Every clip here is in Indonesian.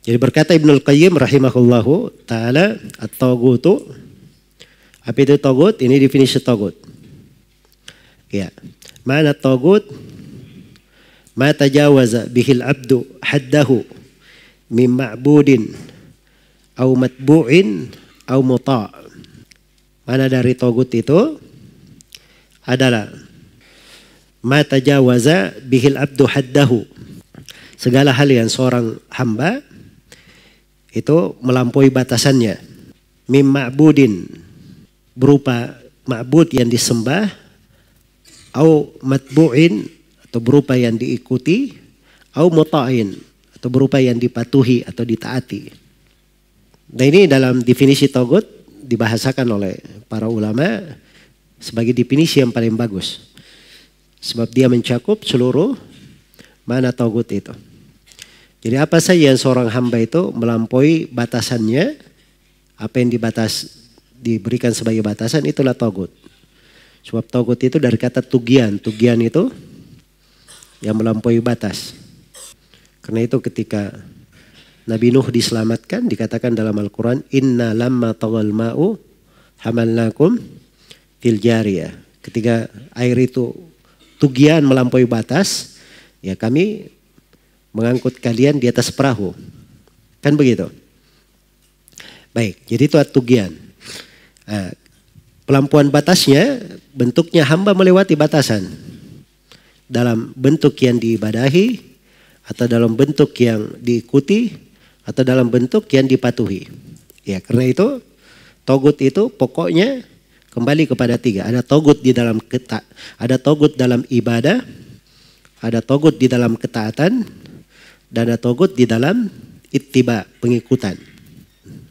Jadi berkata Ibnu Al-Qayyim rahimahullahu taala at-tagutu apa itu tagut? Ini definisi tagut. Ya. Mana tagut? Ma tajawaza bihil abdu haddahu min ma'budin au matbu'in au muta'. Mana dari tagut itu? Adalah ma tajawaza bihil abdu haddahu. Segala hal yang seorang hamba itu melampaui batasannya. Mim ma'budin berupa ma'bud yang disembah au matbu'in atau berupa yang diikuti au muta'in atau berupa yang dipatuhi atau ditaati. Nah ini dalam definisi togut dibahasakan oleh para ulama sebagai definisi yang paling bagus. Sebab dia mencakup seluruh mana togut itu. Jadi apa saja yang seorang hamba itu melampaui batasannya, apa yang dibatas diberikan sebagai batasan itulah togut. Sebab togut itu dari kata tugian, tugian itu yang melampaui batas. Karena itu ketika Nabi Nuh diselamatkan dikatakan dalam Al-Quran inna lamma tawal ma'u hamalnakum fil jariyah. Ketika air itu tugian melampaui batas, ya kami mengangkut kalian di atas perahu. Kan begitu. Baik, jadi itu atugian. Ah, pelampuan batasnya bentuknya hamba melewati batasan. Dalam bentuk yang diibadahi atau dalam bentuk yang diikuti atau dalam bentuk yang dipatuhi. Ya, karena itu togut itu pokoknya kembali kepada tiga. Ada togut di dalam ketak, ada togut dalam ibadah, ada togut di dalam ketaatan, dana togut di dalam ittiba pengikutan.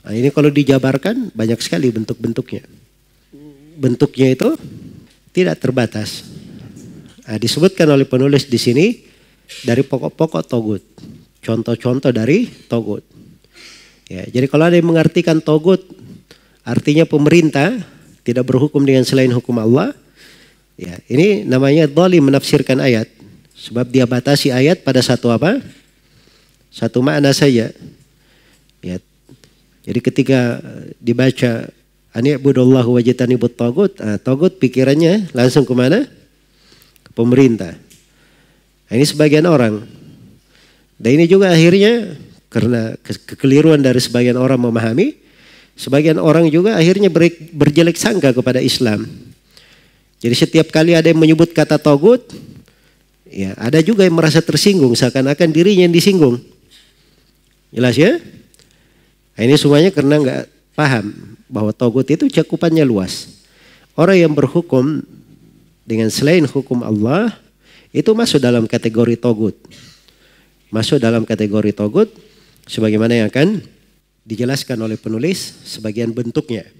Nah, ini kalau dijabarkan banyak sekali bentuk-bentuknya. Bentuknya itu tidak terbatas. Nah, disebutkan oleh penulis di sini dari pokok-pokok togut. Contoh-contoh dari togut. Ya, jadi kalau ada yang mengartikan togut artinya pemerintah tidak berhukum dengan selain hukum Allah. Ya, ini namanya dolim menafsirkan ayat. Sebab dia batasi ayat pada satu apa? Satu makna saja. Ya. Jadi ketika dibaca ani'budullahu wajitanibut togut, nah, togut pikirannya langsung kemana? Ke pemerintah. Nah, ini sebagian orang. Dan ini juga akhirnya karena kekeliruan dari sebagian orang memahami, sebagian orang juga akhirnya ber, berjelek sangka kepada Islam. Jadi setiap kali ada yang menyebut kata togut, ya ada juga yang merasa tersinggung seakan-akan dirinya yang disinggung. Jelas ya? Nah, ini semuanya karena nggak paham bahwa togut itu cakupannya luas. Orang yang berhukum dengan selain hukum Allah itu masuk dalam kategori togut. Masuk dalam kategori togut sebagaimana yang akan dijelaskan oleh penulis sebagian bentuknya.